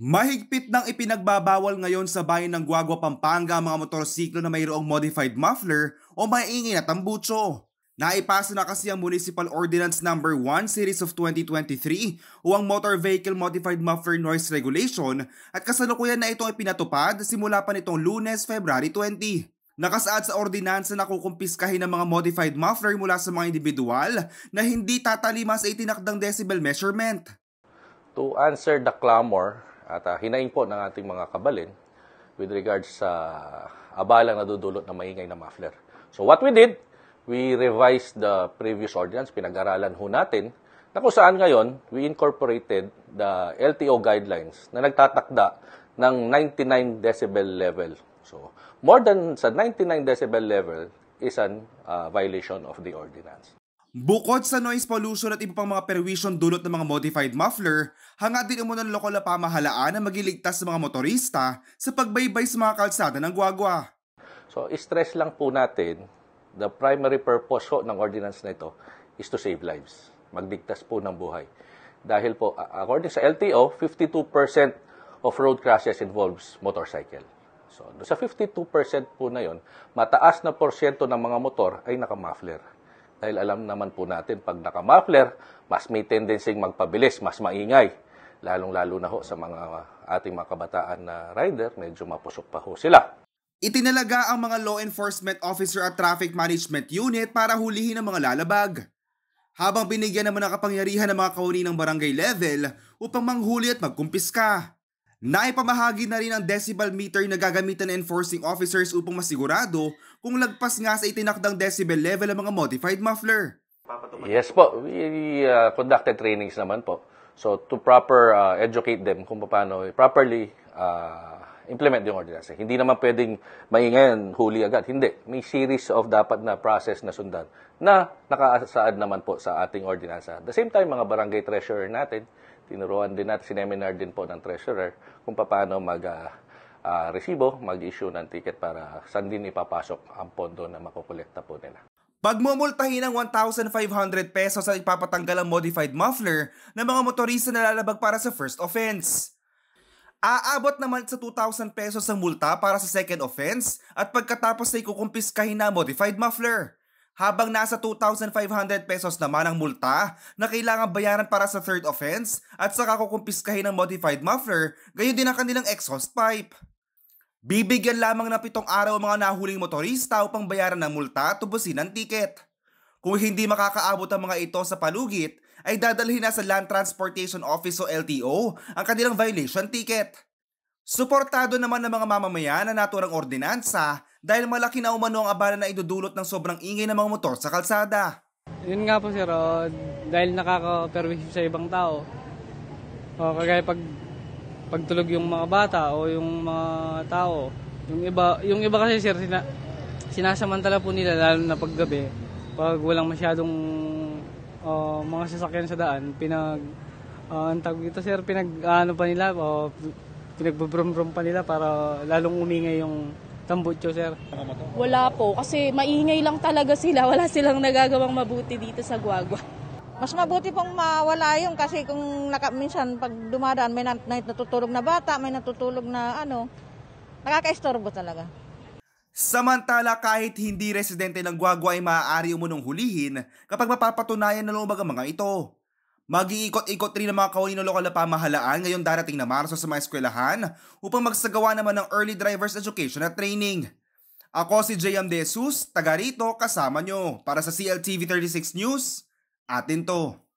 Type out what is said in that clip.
Mahigpit ng ipinagbabawal ngayon sa bayan ng Guagua, Pampanga ang mga motorsiklo na mayroong modified muffler o maingay na tambutso. Naipasa na kasi ang Municipal Ordinance Number no. 1 Series of 2023 o ang Motor Vehicle Modified Muffler Noise Regulation at kasalukuyan na itong ipinatupad simula pa nitong lunes, February 20. Nakasaad sa ordinansa na kukumpiskahin ang mga modified muffler mula sa mga individual na hindi tatalima sa itinakdang decibel measurement. To answer the clamor at uh, ah, hinain po ng ating mga kabalin with regards sa uh, abalang nadudulot ng maingay na muffler. So what we did, we revised the previous ordinance, pinag-aralan ho natin, na kung saan ngayon, we incorporated the LTO guidelines na nagtatakda ng 99 decibel level. So, more than sa 99 decibel level is an uh, violation of the ordinance. Bukod sa noise pollution at iba pang mga perwisyon dulot ng mga modified muffler, hanga din umunan ng lokal na pamahalaan na magiligtas ng mga motorista sa pagbaybay sa mga kalsada ng guagwa. So, stress lang po natin, the primary purpose ho ng ordinance na ito is to save lives. Magligtas po ng buhay. Dahil po, according sa LTO, 52% of road crashes involves motorcycle. So, sa 52% po na yon, mataas na porsyento ng mga motor ay nakamuffler. Dahil alam naman po natin, pag naka-muffler, mas may tendency magpabilis, mas maingay. Lalong-lalo na ho sa mga ating mga kabataan na rider, medyo mapusok pa ho sila. Itinalaga ang mga law enforcement officer at traffic management unit para hulihin ang mga lalabag. Habang binigyan naman ng kapangyarihan ng mga kauni ng barangay level upang manghuli at magkumpiska. Naipamahagi na rin ang decibel meter na gagamitan ng enforcing officers upang masigurado kung lagpas nga sa itinakdang decibel level ang mga modified muffler. Yes po, we uh, conducted trainings naman po. So to proper uh, educate them kung paano properly uh, implement yung ordinance. Hindi naman pwedeng maingayan huli agad. Hindi. May series of dapat na process na sundan na nakasaad naman po sa ating ordinansa. At the same time, mga barangay treasurer natin, tinuruan din natin, sineminar din po ng treasurer kung paano mag uh, uh, resibo, mag-issue ng ticket para saan din ipapasok ang pondo na makukolekta po nila. Pagmumultahin ng 1,500 pesos at ipapatanggal ang modified muffler ng mga motorista na lalabag para sa first offense. Aabot naman sa 2,000 pesos ang multa para sa second offense at pagkatapos ay kukumpiskahin na modified muffler habang nasa 2,500 pesos naman ang multa na kailangan bayaran para sa third offense at saka kukumpiskahin ng modified muffler, gayon din ang kanilang exhaust pipe. Bibigyan lamang ng pitong araw ang mga nahuling motorista upang bayaran ng multa at tubusin ang tiket. Kung hindi makakaabot ang mga ito sa palugit, ay dadalhin na sa Land Transportation Office o LTO ang kanilang violation ticket. Suportado naman ng mga mamamayan na naturang ordinansa dahil malaki na umano ang abala na idudulot ng sobrang ingay ng mga motor sa kalsada. Yun nga po sir, oh, dahil nakaka-pervasive sa ibang tao, o kagaya pag pagtulog yung mga bata o yung mga tao, yung iba, yung iba kasi sir, sina, sinasamantala po nila lalo na paggabi, pag walang masyadong uh, mga sasakyan sa daan, pinag uh, ang tawag dito sir, pinag ano pa nila, uh, pinagbubrumrum pa nila para lalong umingay yung Tambucho, sir? Wala po, kasi maingay lang talaga sila. Wala silang nagagawang mabuti dito sa Guagua. Mas mabuti pong mawala yun kasi kung naka, minsan pag dumadaan may natutulog na bata, may natutulog na ano, nakakaistorbo talaga. Samantala kahit hindi residente ng Guagua ay maaari umunong hulihin kapag mapapatunayan na lumabag ang mga ito. Mag-iikot-ikot rin ang mga Kaolino lokal na pamahalaan ngayong darating na Marso sa mga eskwelahan upang magsagawa naman ng Early Drivers Education at Training. Ako si JM De Jesus, taga rito kasama nyo para sa CLTV 36 News, atin to.